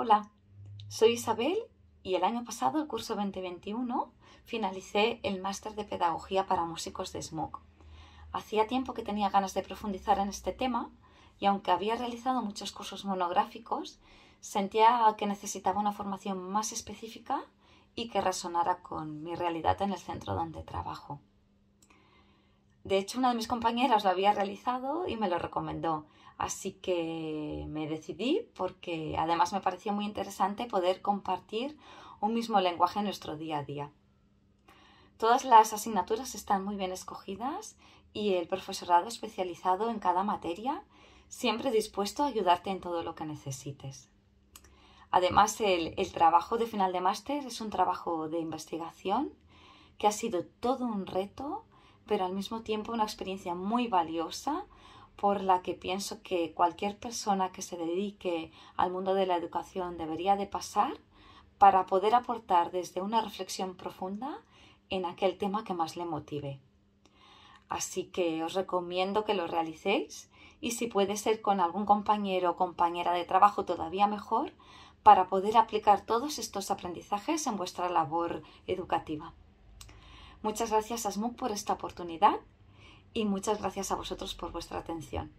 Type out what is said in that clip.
Hola, soy Isabel y el año pasado, el curso 2021, finalicé el máster de Pedagogía para Músicos de SMOC. Hacía tiempo que tenía ganas de profundizar en este tema y aunque había realizado muchos cursos monográficos, sentía que necesitaba una formación más específica y que resonara con mi realidad en el centro donde trabajo. De hecho, una de mis compañeras lo había realizado y me lo recomendó. Así que me decidí porque además me parecía muy interesante poder compartir un mismo lenguaje en nuestro día a día. Todas las asignaturas están muy bien escogidas y el profesorado especializado en cada materia, siempre dispuesto a ayudarte en todo lo que necesites. Además, el, el trabajo de final de máster es un trabajo de investigación que ha sido todo un reto pero al mismo tiempo una experiencia muy valiosa por la que pienso que cualquier persona que se dedique al mundo de la educación debería de pasar para poder aportar desde una reflexión profunda en aquel tema que más le motive. Así que os recomiendo que lo realicéis y si puede ser con algún compañero o compañera de trabajo todavía mejor para poder aplicar todos estos aprendizajes en vuestra labor educativa. Muchas gracias a por esta oportunidad y muchas gracias a vosotros por vuestra atención.